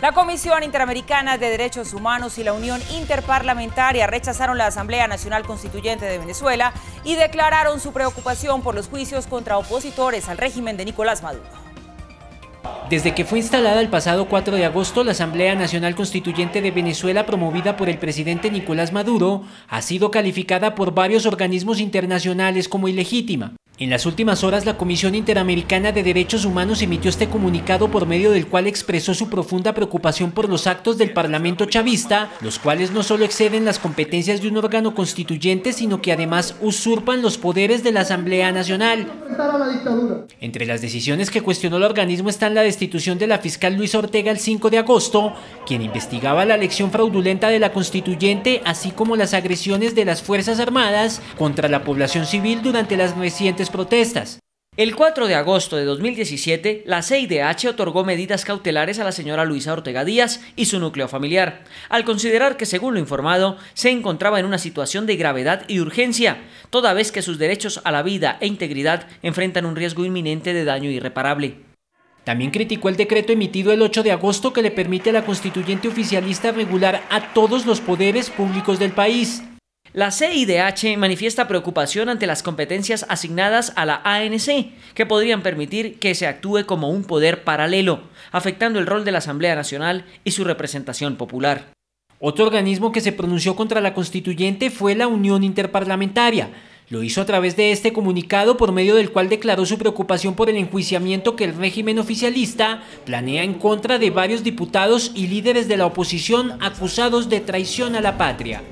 La Comisión Interamericana de Derechos Humanos y la Unión Interparlamentaria rechazaron la Asamblea Nacional Constituyente de Venezuela y declararon su preocupación por los juicios contra opositores al régimen de Nicolás Maduro. Desde que fue instalada el pasado 4 de agosto, la Asamblea Nacional Constituyente de Venezuela, promovida por el presidente Nicolás Maduro, ha sido calificada por varios organismos internacionales como ilegítima. En las últimas horas, la Comisión Interamericana de Derechos Humanos emitió este comunicado por medio del cual expresó su profunda preocupación por los actos del Parlamento chavista, los cuales no solo exceden las competencias de un órgano constituyente, sino que además usurpan los poderes de la Asamblea Nacional. Entre las decisiones que cuestionó el organismo están la destitución de la fiscal Luis Ortega el 5 de agosto, quien investigaba la elección fraudulenta de la constituyente, así como las agresiones de las Fuerzas Armadas contra la población civil durante las recientes protestas. El 4 de agosto de 2017, la CIDH otorgó medidas cautelares a la señora Luisa Ortega Díaz y su núcleo familiar, al considerar que, según lo informado, se encontraba en una situación de gravedad y urgencia, toda vez que sus derechos a la vida e integridad enfrentan un riesgo inminente de daño irreparable. También criticó el decreto emitido el 8 de agosto que le permite a la constituyente oficialista regular a todos los poderes públicos del país, la CIDH manifiesta preocupación ante las competencias asignadas a la ANC, que podrían permitir que se actúe como un poder paralelo, afectando el rol de la Asamblea Nacional y su representación popular. Otro organismo que se pronunció contra la constituyente fue la Unión Interparlamentaria. Lo hizo a través de este comunicado por medio del cual declaró su preocupación por el enjuiciamiento que el régimen oficialista planea en contra de varios diputados y líderes de la oposición acusados de traición a la patria.